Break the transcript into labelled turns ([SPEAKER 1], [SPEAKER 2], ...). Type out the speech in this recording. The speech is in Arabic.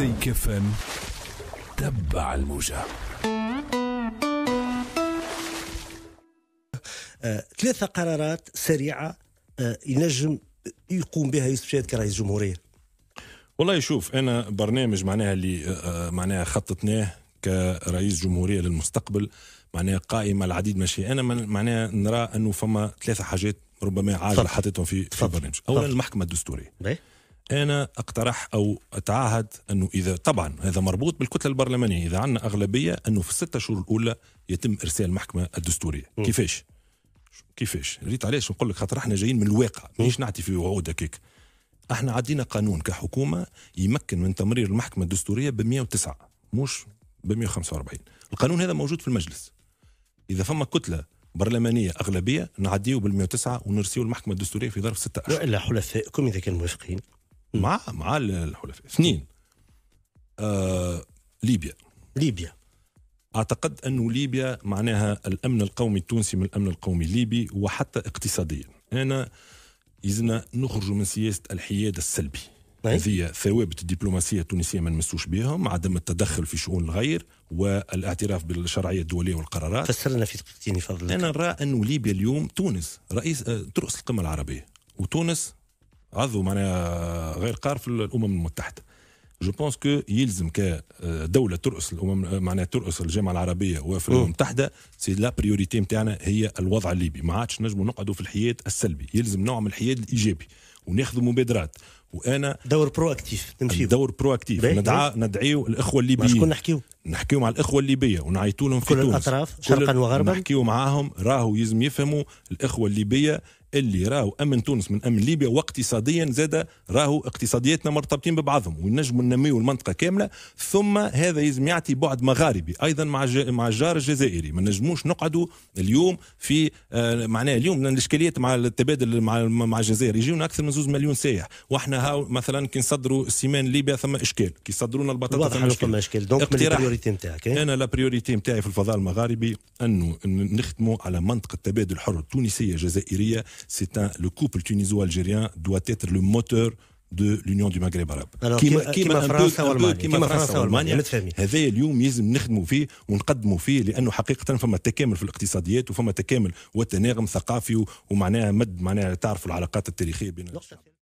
[SPEAKER 1] زي كفن تبع الموجة آه، ثلاثة قرارات سريعة آه، ينجم يقوم بها يوسف شاهد كرئيس جمهورية والله شوف أنا برنامج معناها اللي آه، معناها خططناه كرئيس جمهورية للمستقبل معناها قائمة العديد ماشي أنا معناها نرى أنه فما ثلاثة حاجات ربما عاجل حطيتهم في, في البرنامج أولا المحكمة الدستورية بيه؟ انا اقترح او اتعهد انه اذا طبعا هذا مربوط بالكتله البرلمانيه اذا عندنا اغلبيه انه في الستة شهور الاولى يتم ارسال المحكمه الدستوريه م. كيفاش كيفاش ريت علاش نقول لك خاطر احنا جايين من الواقع مش نعطي في وعود هكاك احنا عدينا قانون كحكومه يمكن من تمرير المحكمه الدستوريه ب 109 مش ب 145 القانون هذا موجود في المجلس اذا فما كتله برلمانيه اغلبيه نعديو بال 109 ونرسيو المحكمه الدستوريه في ظرف 6 اشهر والا حلفائكم اذا كانوا موافقين مع مع الحلفاء اثنين آه ليبيا ليبيا اعتقد انه ليبيا معناها الامن القومي التونسي من الامن القومي الليبي وحتى اقتصاديا انا يلزمنا نخرجوا من سياسه الحياد السلبي نعم. هذه ثوابت الدبلوماسيه التونسيه ما نمسوش بهم عدم التدخل في شؤون الغير والاعتراف بالشرعيه الدوليه والقرارات فسر لنا في دقيقتين فضلك انا نرى انه ليبيا اليوم تونس رئيس آه، ترأس القمه العربيه وتونس عضو معناها غير قار في الامم المتحده جو بونس كو يلزم كدوله آه، ترأس الامم آه، معناها ترأس الجامعه العربيه وفي الامم المتحده سي لا بريوريتي نتاعنا هي الوضع الليبي ما عادش نجموا نقعدوا في الحياد السلبي يلزم نوع من الحياد الايجابي وناخذوا مبادرات وانا دور برو اكتيف نمشي دور برو اكتيف ندعى ندعيو الاخوه الليبيين شكون نحكيو نحكيو مع الاخوه الليبيه ونعيطوا لهم في كل تونس الاطراف شرقا وغربا نحكيو معاهم راهو يلزم يفهموا الاخوه الليبيه اللي راهو امن تونس من امن ليبيا واقتصاديا زاد راهو اقتصادياتنا مرتبطين ببعضهم ونجموا ننميو المنطقه كامله ثم هذا يزم يعطي بعد مغاربي ايضا مع مع الجار الجزائري ما نجموش نقعدوا اليوم في آه اليوم الاشكاليات مع التبادل مع مع الجزائر يجيونا اكثر من زوز مليون سائح واحنا هاو مثلا كي نصدروا السيمان ليبيا ثم اشكال كي يصدرونا البطاطا ثم اشكال, إشكال. دونك البريوريتي نتاعك إيه؟ انا لا بريوريتي نتاعي في الفضاء المغاربي انه نخدموا على منطقه تبادل حر تونسيه جزائريه c'est un, le couple tuniso-algérien doit être le moteur de l'Union du Maghreb arabe كيما كيما فرنسا والمانيا كيما فرنسا والمانيا متفاهمين هذا اليوم لازم نخدموا فيه ونقدموا فيه لانه حقيقه فما تكامل في الاقتصاديات وفما تكامل وتناغم ثقافي ومعناها مد معناها تعرفوا العلاقات التاريخيه بين